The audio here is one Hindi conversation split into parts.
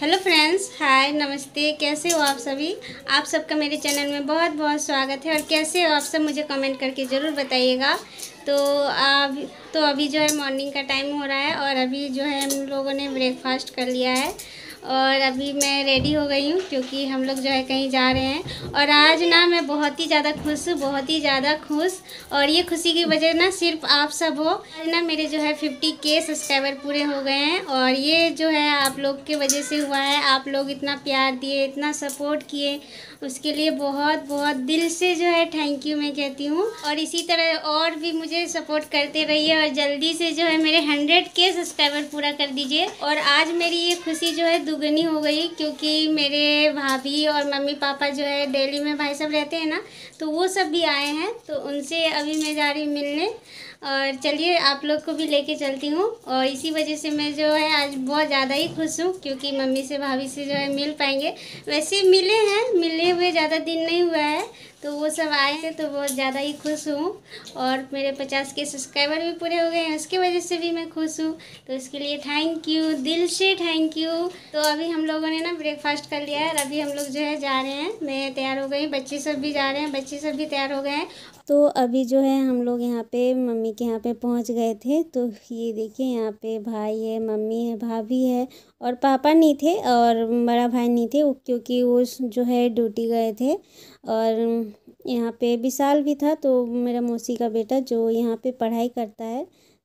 हेलो फ्रेंड्स हाय नमस्ते कैसे हो आप सभी आप सबका मेरे चैनल में बहुत बहुत स्वागत है और कैसे हो आप सब मुझे कमेंट करके ज़रूर बताइएगा तो अब तो अभी जो है मॉर्निंग का टाइम हो रहा है और अभी जो है हम लोगों ने ब्रेकफास्ट कर लिया है और अभी मैं रेडी हो गई हूँ क्योंकि हम लोग जो है कहीं जा रहे हैं और आज ना मैं बहुत ही ज़्यादा खुश हूँ बहुत ही ज़्यादा खुश और ये खुशी की वजह ना सिर्फ आप सब हो आज ना मेरे जो है फिफ्टी के सब्सक्राइबर पूरे हो गए हैं और ये जो है आप लोग के वजह से हुआ है आप लोग इतना प्यार दिए इतना सपोर्ट किए उसके लिए बहुत बहुत दिल से जो है थैंक यू मैं कहती हूँ और इसी तरह और भी मुझे सपोर्ट करते रहिए और जल्दी से जो है मेरे हंड्रेड के सब्सक्राइबर पूरा कर दीजिए और आज मेरी ये खुशी जो है दुगनी हो गई क्योंकि मेरे भाभी और मम्मी पापा जो है डेली में भाई सब रहते हैं ना तो वो सब भी आए हैं तो उनसे अभी मैं जा रही मिलने और चलिए आप लोग को भी लेके चलती हूँ और इसी वजह से मैं जो है आज बहुत ज़्यादा ही खुश हूँ क्योंकि मम्मी से भाभी से जो है मिल पाएंगे वैसे मिले हैं मिले हुए ज़्यादा दिन नहीं हुआ है तो वो सब आए हैं तो बहुत ज़्यादा ही खुश हूँ और मेरे पचास के सब्सक्राइबर भी पूरे हो गए हैं उसकी वजह से भी मैं खुश हूँ तो इसके लिए थैंक यू दिल से थैंक यू तो अभी हम लोगों ने ना ब्रेकफास्ट कर लिया है और अभी हम लोग जो है जा रहे हैं मैं तैयार हो गई बच्चे सब भी जा रहे हैं बच्चे सब भी तैयार हो गए हैं तो अभी जो है हम लोग यहाँ पे मम्मी के यहाँ पे पहुँच गए थे तो ये देखिए यहाँ पे भाई है मम्मी है भाभी है और पापा नहीं थे और बड़ा भाई नहीं थे क्योंकि वो जो है ड्यूटी गए थे और यहाँ पे विशाल भी था तो मेरा मौसी का बेटा जो यहाँ पे पढ़ाई करता है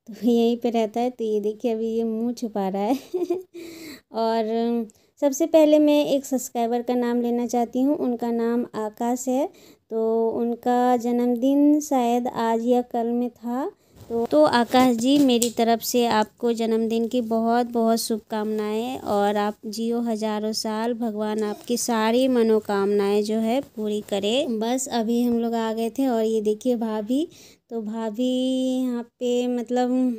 तो यहीं पे रहता है तो ये देखिए अभी ये मुंह छुपा रहा है और सबसे पहले मैं एक सब्सक्राइबर का नाम लेना चाहती हूँ उनका नाम आकाश है तो उनका जन्मदिन शायद आज या कल में था तो तो आकाश जी मेरी तरफ से आपको जन्मदिन की बहुत बहुत शुभकामनाएं और आप जियो हजारों साल भगवान आपकी सारी मनोकामनाएं जो है पूरी करे बस अभी हम लोग आ गए थे और ये देखिए भाभी तो भाभी यहाँ पे मतलब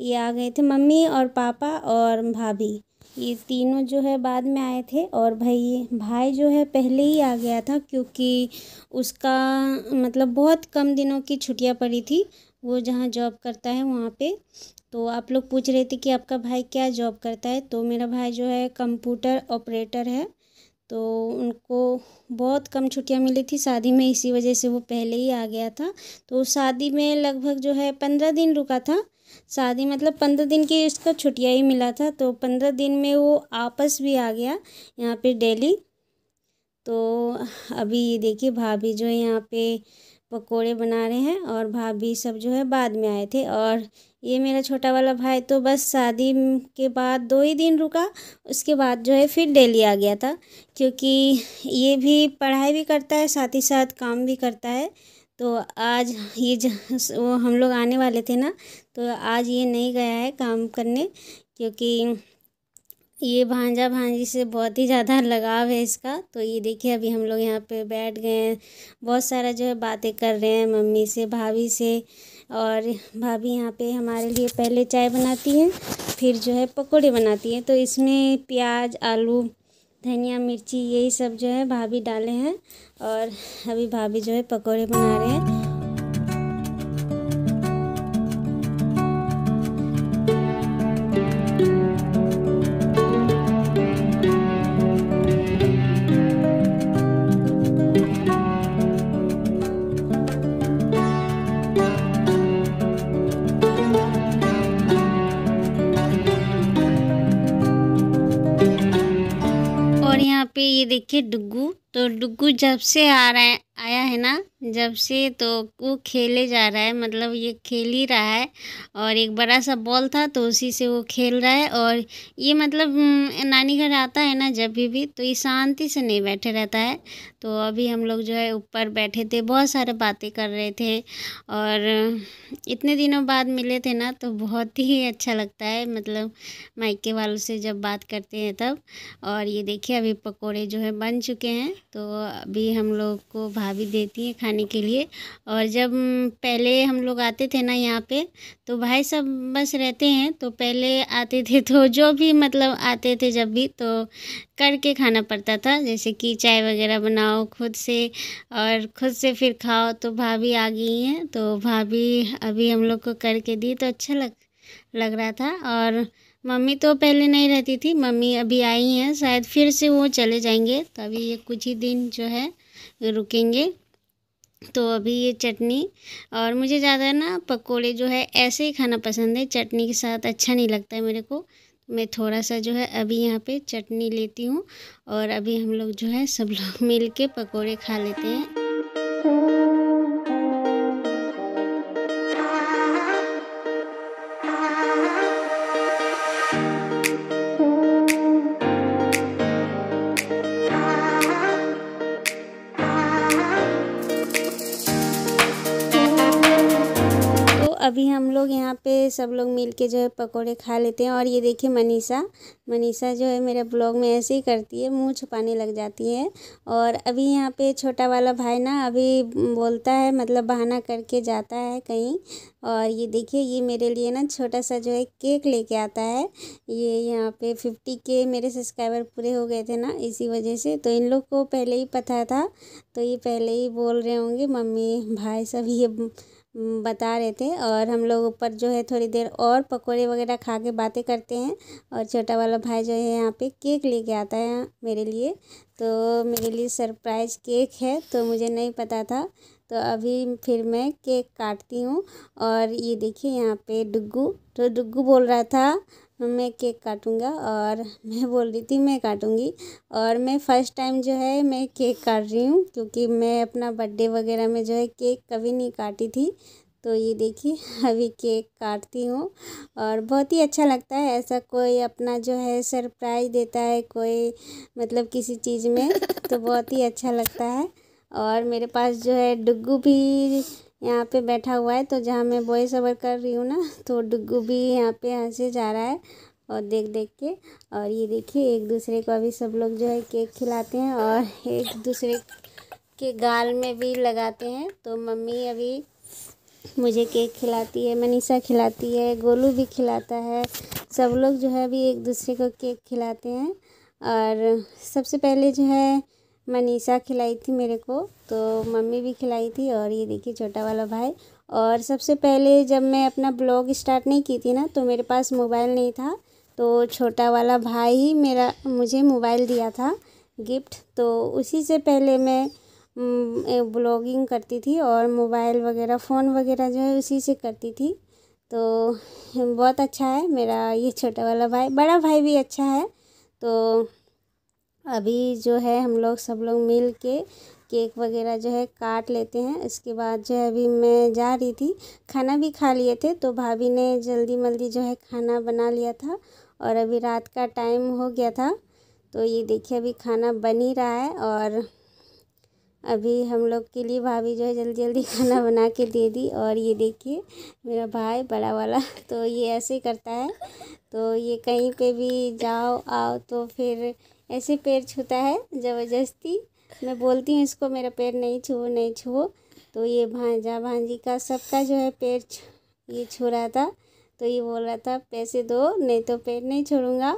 ये आ गए थे मम्मी और पापा और भाभी ये तीनों जो है बाद में आए थे और भाई भाई जो है पहले ही आ गया था क्योंकि उसका मतलब बहुत कम दिनों की छुट्टियां पड़ी थी वो जहाँ जॉब करता है वहाँ पे तो आप लोग पूछ रहे थे कि आपका भाई क्या जॉब करता है तो मेरा भाई जो है कंप्यूटर ऑपरेटर है तो उनको बहुत कम छुट्टियाँ मिली थी शादी में इसी वजह से वो पहले ही आ गया था तो शादी में लगभग जो है पंद्रह दिन रुका था शादी मतलब पंद्रह दिन की उसका छुट्टियाँ ही मिला था तो पंद्रह दिन में वो आपस भी आ गया यहाँ पे डेली तो अभी ये देखिए भाभी जो है यहाँ पे पकोड़े बना रहे हैं और भाभी सब जो है बाद में आए थे और ये मेरा छोटा वाला भाई तो बस शादी के बाद दो ही दिन रुका उसके बाद जो है फिर डेली आ गया था क्योंकि ये भी पढ़ाई भी करता है साथ ही साथ काम भी करता है तो आज ये वो हम लोग आने वाले थे ना तो आज ये नहीं गया है काम करने क्योंकि ये भांजा भांजी से बहुत ही ज़्यादा लगाव है इसका तो ये देखिए अभी हम लोग यहाँ पे बैठ गए हैं बहुत सारा जो है बातें कर रहे हैं मम्मी से भाभी से और भाभी यहाँ पे हमारे लिए पहले चाय बनाती है फिर जो है पकोड़े बनाती हैं तो इसमें प्याज आलू धनिया मिर्ची यही सब जो है भाभी डाले हैं और अभी भाभी जो है पकौड़े बना रहे हैं पे ये देखिए डुग्गू तो डुगू जब से आ रहा है आया है ना जब से तो वो खेले जा रहा है मतलब ये खेल ही रहा है और एक बड़ा सा बॉल था तो उसी से वो खेल रहा है और ये मतलब हम्म, नानी घर आता है ना जब भी भी तो ये शांति से नहीं बैठे रहता है तो अभी हम लोग जो है ऊपर बैठे थे बहुत सारे बातें कर रहे थे और इतने दिनों बाद मिले थे ना तो बहुत ही अच्छा लगता है मतलब माइके वालों से जब बात करते हैं तब और ये देखिए अभी पकौड़े जो है बन चुके हैं तो अभी हम लोग को भाभी देती हैं खाने के लिए और जब पहले हम लोग आते थे ना यहाँ पे तो भाई सब बस रहते हैं तो पहले आते थे तो जो भी मतलब आते थे जब भी तो करके खाना पड़ता था जैसे कि चाय वगैरह बनाओ खुद से और खुद से फिर खाओ तो भाभी आ गई हैं तो भाभी अभी हम लोग को करके दी तो अच्छा लग लग रहा था और मम्मी तो पहले नहीं रहती थी मम्मी अभी आई हैं शायद फिर से वो चले जाएंगे तो अभी ये कुछ ही दिन जो है रुकेंगे तो अभी ये चटनी और मुझे ज़्यादा ना पकोड़े जो है ऐसे ही खाना पसंद है चटनी के साथ अच्छा नहीं लगता है मेरे को मैं थोड़ा सा जो है अभी यहाँ पे चटनी लेती हूँ और अभी हम लोग जो है सब लोग मिल के पकौड़े खा लेते हैं अभी हम लोग यहाँ पे सब लोग मिल के जो है पकोड़े खा लेते हैं और ये देखिए मनीषा मनीषा जो है मेरे ब्लॉग में ऐसे ही करती है मुंह छुपाने लग जाती है और अभी यहाँ पे छोटा वाला भाई ना अभी बोलता है मतलब बहाना करके जाता है कहीं और ये देखिए ये मेरे लिए ना छोटा सा जो है केक लेके आता है ये यहाँ पे फिफ्टी के मेरे सब्सक्राइबर पूरे हो गए थे ना इसी वजह से तो इन लोग को पहले ही पता था तो ये पहले ही बोल रहे होंगे मम्मी भाई सब ये बता रहे थे और हम लोग ऊपर जो है थोड़ी देर और पकोड़े वगैरह खा के बातें करते हैं और छोटा वाला भाई जो है यहाँ पे केक लेके आता है मेरे लिए तो मेरे लिए सरप्राइज़ केक है तो मुझे नहीं पता था तो अभी फिर मैं केक काटती हूँ और ये देखिए यहाँ पे डुग्गू तो डुग्गू बोल रहा था मैं केक काटूँगा और मैं बोल रही थी मैं काटूँगी और मैं फ़र्स्ट टाइम जो है मैं केक काट रही हूँ क्योंकि मैं अपना बर्थडे वगैरह में जो है केक कभी नहीं काटी थी तो ये देखिए अभी केक काटती हूँ और बहुत ही अच्छा लगता है ऐसा कोई अपना जो है सरप्राइज़ देता है कोई मतलब किसी चीज़ में तो बहुत ही अच्छा लगता है और मेरे पास जो है डुग्गू भी यहाँ पे बैठा हुआ है तो जहाँ मैं बॉय ओवर कर रही हूँ ना तो डुगू भी यहाँ पे से जा रहा है और देख देख के और ये देखिए एक दूसरे को अभी सब लोग जो है केक खिलाते हैं और एक दूसरे के गाल में भी लगाते हैं तो मम्मी अभी मुझे केक खिलाती है मनीषा खिलाती है गोलू भी खिलाता है सब लोग जो है अभी एक दूसरे को केक खिलाते हैं और सबसे पहले जो है मनीषा खिलाई थी मेरे को तो मम्मी भी खिलाई थी और ये देखिए छोटा वाला भाई और सबसे पहले जब मैं अपना ब्लॉग स्टार्ट नहीं की थी ना तो मेरे पास मोबाइल नहीं था तो छोटा वाला भाई ही मेरा मुझे मोबाइल दिया था गिफ्ट तो उसी से पहले मैं ब्लॉगिंग करती थी और मोबाइल वगैरह फ़ोन वगैरह जो है उसी से करती थी तो बहुत अच्छा है मेरा ये छोटा वाला भाई बड़ा भाई भी अच्छा है तो अभी जो है हम लोग सब लोग मिल के केक वगैरह जो है काट लेते हैं इसके बाद जो है अभी मैं जा रही थी खाना भी खा लिए थे तो भाभी ने जल्दी मल्दी जो है खाना बना लिया था और अभी रात का टाइम हो गया था तो ये देखिए अभी खाना बन ही रहा है और अभी हम लोग के लिए भाभी जो है जल्दी जल्दी खाना बना के दे दी और ये देखिए मेरा भाई बड़ा वाला तो ये ऐसे करता है तो ये कहीं पे भी जाओ आओ तो फिर ऐसे पैर छूता है ज़बरदस्ती मैं बोलती हूँ इसको मेरा पैर नहीं छुओ नहीं छुओ तो ये भांजा भांजी का सबका जो है पैर ये छू रहा था तो ये बोल रहा था पैसे दो नहीं तो पैर नहीं छोड़ूंगा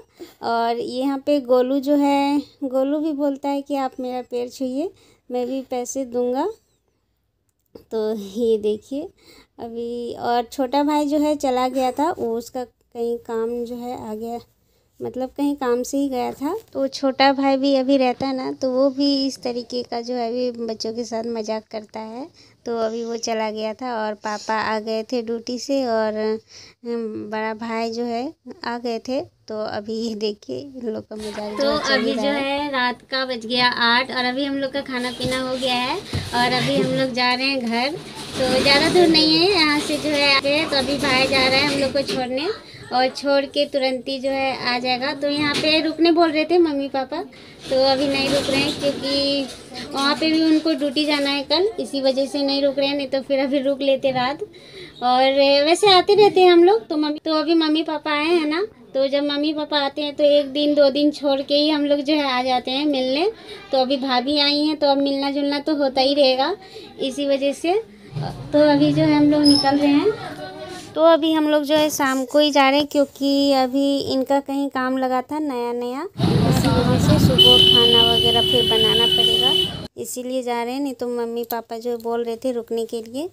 और यहाँ पे गोलू जो है गोलू भी बोलता है कि आप मेरा पैर छूए मैं भी पैसे दूंगा तो ये देखिए अभी और छोटा भाई जो है चला गया था वो उसका कहीं काम जो है आ गया मतलब कहीं काम से ही गया था तो छोटा भाई भी अभी रहता है ना तो वो भी इस तरीके का जो है अभी बच्चों के साथ मजाक करता है तो अभी वो चला गया था और पापा आ गए थे ड्यूटी से और बड़ा भाई जो है आ गए थे तो अभी ये देखिए इन लोग का मजा तो अभी जो है रात का बज गया आठ और अभी हम लोग का खाना पीना हो गया है और अभी हम लोग जा रहे हैं घर तो ज़्यादा दूर नहीं है यहाँ से जो है आते हैं तो अभी भाई जा रहा है हम लोग को छोड़ने और छोड़ के तुरंत ही जो है आ जाएगा तो यहाँ पे रुकने बोल रहे थे मम्मी पापा तो अभी नहीं रुक रहे हैं क्योंकि वहाँ पे भी उनको ड्यूटी जाना है कल इसी वजह से नहीं रुक रहे हैं नहीं तो फिर अभी रुक लेते रात और वैसे आते रहते हैं हम लोग तो मम्मी तो अभी मम्मी पापा आए हैं ना तो जब मम्मी पापा आते हैं तो एक दिन दो दिन छोड़ के ही हम लोग जो है आ जाते हैं मिलने तो अभी भाभी आई हैं तो अब मिलना जुलना तो होता ही रहेगा इसी वजह से तो अभी जो है हम लोग निकल रहे हैं तो अभी हम लोग जो है शाम को ही जा रहे हैं क्योंकि अभी इनका कहीं काम लगा था नया नया फिर बनाना पड़ेगा इसीलिए जा रहे हैं नहीं तो मम्मी पापा जो बोल रहे थे रुकने के लिए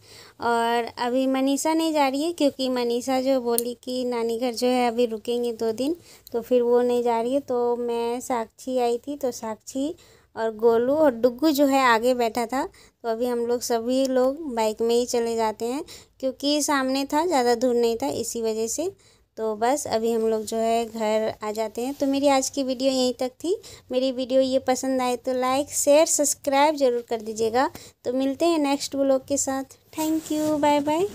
और अभी मनीषा नहीं जा रही है क्योंकि मनीषा जो बोली कि नानी घर जो है अभी रुकेंगे दो दिन तो फिर वो नहीं जा रही है तो मैं साक्षी आई थी तो साक्षी और गोलू और डुग्गू जो है आगे बैठा था तो अभी हम लोग सभी लोग बाइक में ही चले जाते हैं क्योंकि सामने था ज़्यादा दूर नहीं था इसी वजह से तो बस अभी हम लोग जो है घर आ जाते हैं तो मेरी आज की वीडियो यहीं तक थी मेरी वीडियो ये पसंद आए तो लाइक शेयर सब्सक्राइब ज़रूर कर दीजिएगा तो मिलते हैं नेक्स्ट ब्लॉग के साथ थैंक यू बाय बाय